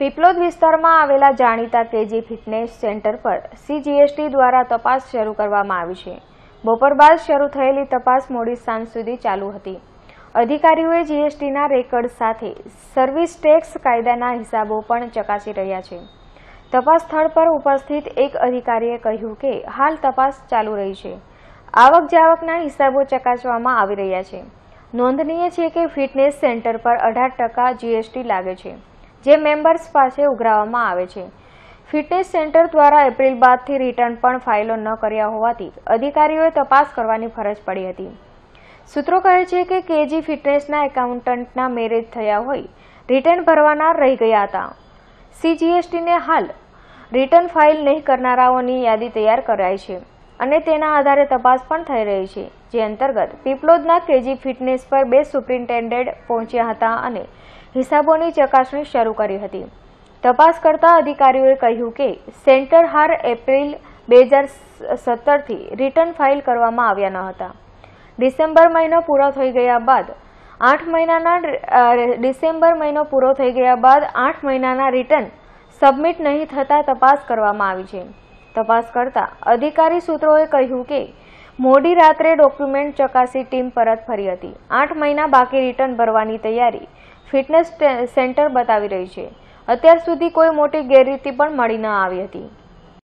પીપલોદ વિસ્તારમાં આવેલા જાણીતા કેજી ફિટનેસ સેન્ટર પર સીજીએસટી દ્વારા તપાસ શરૂ કરવામાં આવી છે બપોર બાદ શરૂ થયેલી તપાસ મોડી સાંજ સુધી ચાલુ હતી અધિકારીઓએ જીએસટીના રેકર્ડ સાથે સર્વિસ ટેક્સ કાયદાના હિસાબો પણ ચકાસી રહ્યા છે તપાસ સ્થળ પર ઉપસ્થિત એક અધિકારીએ કહ્યું કે હાલ તપાસ ચાલુ રહી છે આવક જાવકના હિસાબો ચકાસવામાં આવી રહ્યા છે નોંધનીય છે કે ફિટનેસ સેન્ટર પર અઢાર ટકા જીએસટી લાગે છે જે મેમ્બર્સ પાસે ઉઘરાવવામાં આવે છે ફિટનેસ સેન્ટર દ્વારા એપ્રિલ બાદથી રિટર્ન પણ ફાઇલો ન કર્યા હોવાથી અધિકારીઓએ તપાસ કરવાની ફરજ પડી હતી સૂત્રો કહે છે કે કેજી ફિટનેસના એકાઉન્ટન્ટના મેરેજ થયા હોય રિટર્ન ભરવાના રહી ગયા હતા સીજીએસટીને હાલ રિટર્ન ફાઇલ નહીં કરનારાઓની યાદી તૈયાર કરાઈ છે અને તેના આધારે તપાસ પણ થઈ રહી છે જે અંતર્ગત પીપલોદના કેજી ફિટનેસ પર બે સુપ્રિન્ટેન્ડન્ટ પહોંચ્યા હતા અને હિસાબોની ચકાસણી શરૂ કરી હતી તપાસ કરતા અધિકારીઓએ કહ્યું કે સેન્ટર હાર એપ્રિલ બે હજાર સત્તરથી રિટર્ન ફાઇલ કરવામાં આવ્યા ન હતા ડિસેમ્બર મહિનો પૂરો થઈ ગયા બાદ આઠ મહિનાના ડિસેમ્બર મહિનો પૂરો થઈ ગયા બાદ આઠ મહિનાના રિટર્ન સબમિટ નહીં થતાં તપાસ કરવામાં આવી છે તપાસ કરતા અધિકારી સૂત્રોએ કહ્યું કે મોડી રાત્રે ડોક્યુમેન્ટ ચકાસી ટીમ પરત ફરી હતી આઠ મહિના બાકી રિટર્ન ભરવાની તૈયારી ફિટનેસ સેન્ટર બતાવી રહી છે અત્યાર સુધી કોઈ મોટી ગેરરીતિ પણ મળી ન આવી હતી